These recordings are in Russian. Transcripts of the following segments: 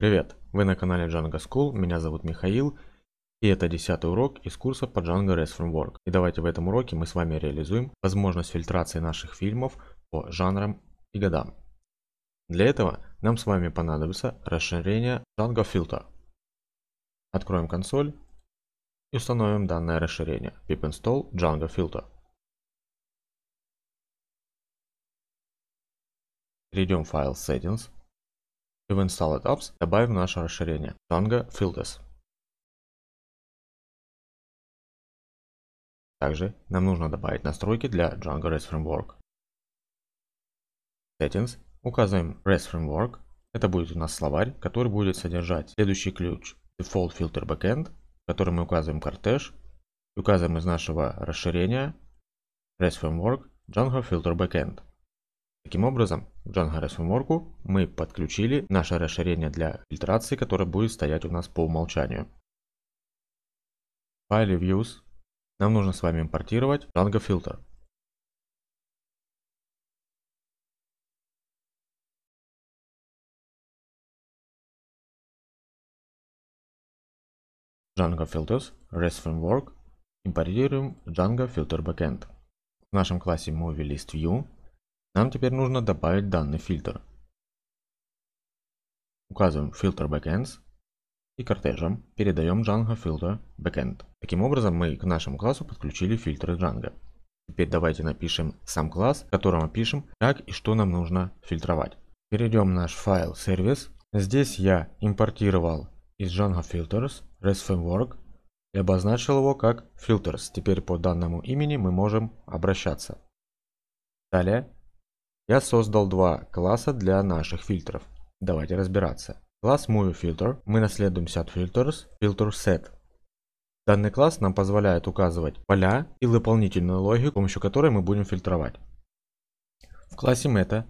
Привет, вы на канале Django School, меня зовут Михаил, и это 10 урок из курса по Django REST Framework. И давайте в этом уроке мы с вами реализуем возможность фильтрации наших фильмов по жанрам и годам. Для этого нам с вами понадобится расширение Django Filter. Откроем консоль и установим данное расширение pip install Django Filter. Перейдем в файл Settings и в Installed Apps добавим наше расширение Django Filters. Также нам нужно добавить настройки для Django REST Framework. Settings указываем REST Framework. Это будет у нас словарь, который будет содержать следующий ключ Default Filter Backend, в котором мы указываем кортеж, и указываем из нашего расширения REST Framework Django Filter Backend. Таким образом, Django RSVMorg мы подключили наше расширение для фильтрации, которое будет стоять у нас по умолчанию. В файле Views нам нужно с вами импортировать Django Filter. Django Filters, REST Framework, импортируем Django Filter Backend. В нашем классе мы ввели ListView, нам теперь нужно добавить данный фильтр. Указываем фильтр backends и кортежем передаем Django фильтр backend. Таким образом мы к нашему классу подключили фильтры Django. Теперь давайте напишем сам класс, которому пишем, как и что нам нужно фильтровать. Перейдем в наш файл сервис. Здесь я импортировал из Django Filters REST Framework и обозначил его как Filters. Теперь по данному имени мы можем обращаться. Далее я создал два класса для наших фильтров. Давайте разбираться. Класс MovieFilter мы наследуемся от Filters, FilterSet. Данный класс нам позволяет указывать поля и дополнительную логику, с помощью которой мы будем фильтровать. В классе Meta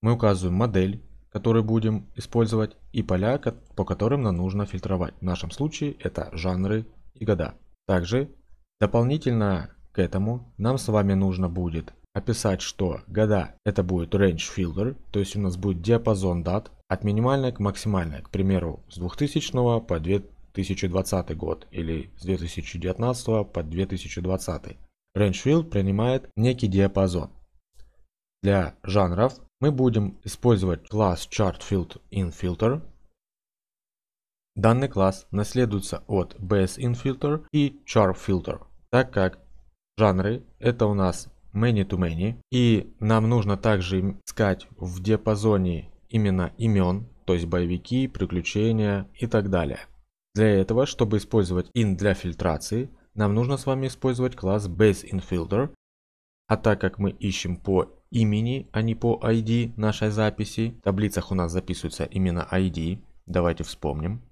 мы указываем модель, которую будем использовать, и поля, по которым нам нужно фильтровать. В нашем случае это жанры и года. Также дополнительно к этому нам с вами нужно будет описать, что года это будет range filter, то есть у нас будет диапазон дат от минимальной к максимальной, к примеру, с 2000 по 2020 год или с 2019 по 2020. Range field принимает некий диапазон. Для жанров мы будем использовать класс chartFieldInFilter. Данный класс наследуется от BSInFilter и ChartFilter, так как жанры это у нас many-to-many. И нам нужно также искать в диапазоне именно имен, то есть боевики, приключения и так далее. Для этого, чтобы использовать in для фильтрации, нам нужно с вами использовать класс BaseInFilter. А так как мы ищем по имени, а не по ID нашей записи, в таблицах у нас записывается именно ID, давайте вспомним.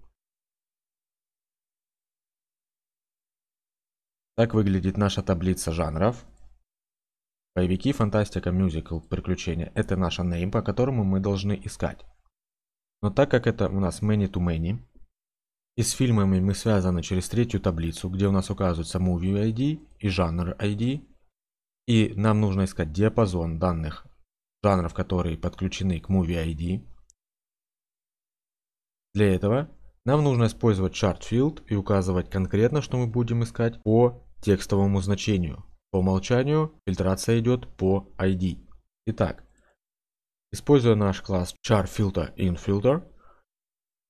Так выглядит наша таблица жанров. Боевики, фантастика, мюзикл, приключения – это наша name, по которому мы должны искать. Но так как это у нас many to many, и с фильмами мы связаны через третью таблицу, где у нас указывается movie ID и жанр ID, и нам нужно искать диапазон данных жанров, которые подключены к movie ID. Для этого нам нужно использовать chart field и указывать конкретно, что мы будем искать по текстовому значению – по умолчанию фильтрация идет по ID. Итак, используя наш класс CharFilterInFilter,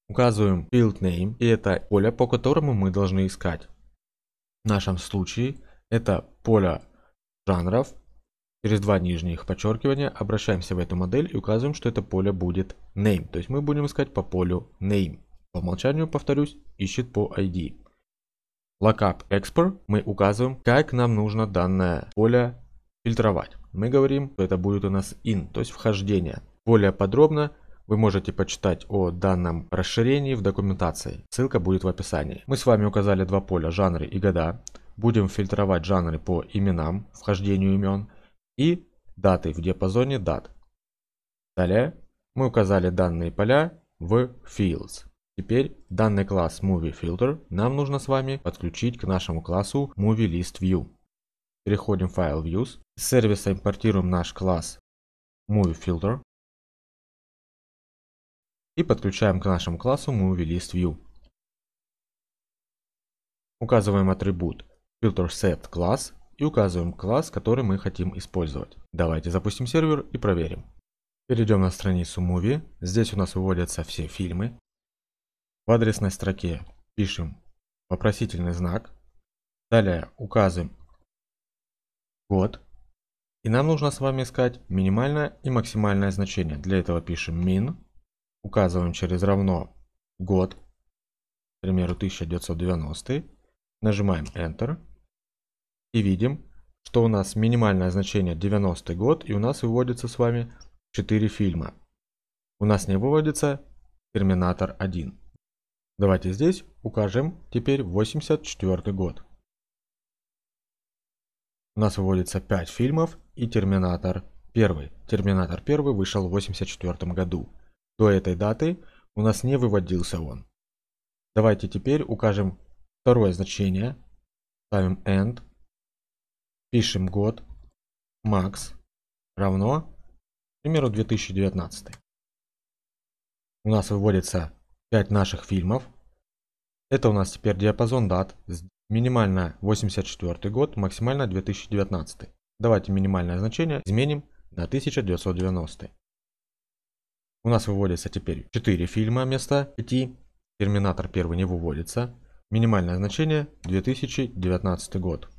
указываем field name, и это поле, по которому мы должны искать. В нашем случае это поле жанров. Через два нижних подчеркивания обращаемся в эту модель и указываем, что это поле будет name. То есть мы будем искать по полю name. По умолчанию, повторюсь, ищет по ID lookup export мы указываем, как нам нужно данное поле фильтровать. Мы говорим, что это будет у нас in, то есть вхождение. Более подробно вы можете почитать о данном расширении в документации. Ссылка будет в описании. Мы с вами указали два поля, жанры и года. Будем фильтровать жанры по именам, вхождению имен и даты в диапазоне дат. Далее мы указали данные поля в Fields. Теперь данный класс MovieFilter нам нужно с вами подключить к нашему классу MovieListView. Переходим в файл Views. Из сервиса импортируем наш класс MovieFilter. И подключаем к нашему классу MovieListView. Указываем атрибут filterSetClass и указываем класс, который мы хотим использовать. Давайте запустим сервер и проверим. Перейдем на страницу Movie. Здесь у нас выводятся все фильмы. В адресной строке пишем вопросительный знак, далее указываем год, и нам нужно с вами искать минимальное и максимальное значение. Для этого пишем min, указываем через равно год, к примеру 1990, нажимаем Enter и видим, что у нас минимальное значение 90 год и у нас выводится с вами 4 фильма. У нас не выводится Терминатор 1. Давайте здесь укажем теперь 84 год. У нас выводится 5 фильмов и «Терминатор 1». «Терминатор 1» вышел в 84 году. До этой даты у нас не выводился он. Давайте теперь укажем второе значение. Ставим end. Пишем год. Max равно, к примеру, 2019. У нас выводится 5 наших фильмов. Это у нас теперь диапазон дат. Минимально 84 год, максимально 2019. Давайте минимальное значение изменим на 1990. У нас выводится теперь 4 фильма вместо 5. Терминатор первый не выводится. Минимальное значение 2019 год.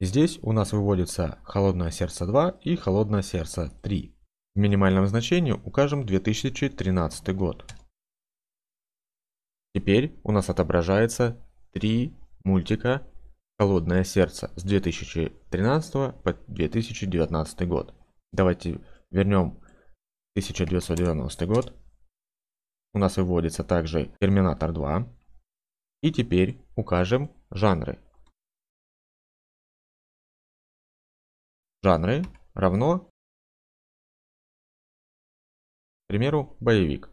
здесь у нас выводится «Холодное сердце 2» и «Холодное сердце 3». В минимальном значении укажем 2013 год. Теперь у нас отображается три мультика «Холодное сердце» с 2013 по 2019 год. Давайте вернем 1990 год. У нас выводится также «Терминатор 2». И теперь укажем жанры. Жанры равно, к примеру, боевик.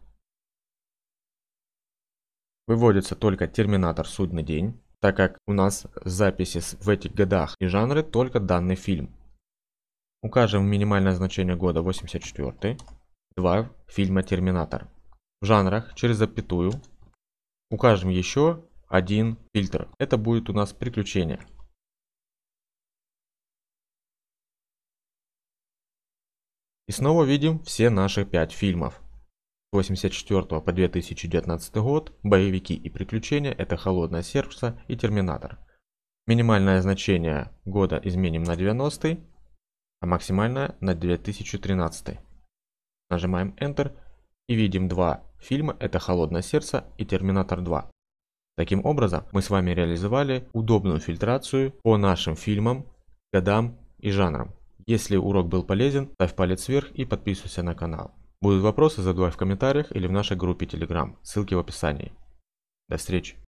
Выводится только Терминатор Судный день, так как у нас записи в этих годах и жанры только данный фильм. Укажем минимальное значение года 84. 2 фильма Терминатор. В жанрах через запятую укажем еще один фильтр. Это будет у нас приключения. И снова видим все наши 5 фильмов. 84 по 2019 год, боевики и приключения – это «Холодное сердце» и «Терминатор». Минимальное значение года изменим на 90, а максимальное на 2013. Нажимаем Enter и видим два фильма – это «Холодное сердце» и «Терминатор 2». Таким образом, мы с вами реализовали удобную фильтрацию по нашим фильмам, годам и жанрам. Если урок был полезен, ставь палец вверх и подписывайся на канал. Будут вопросы, задавай в комментариях или в нашей группе Telegram, ссылки в описании. До встречи!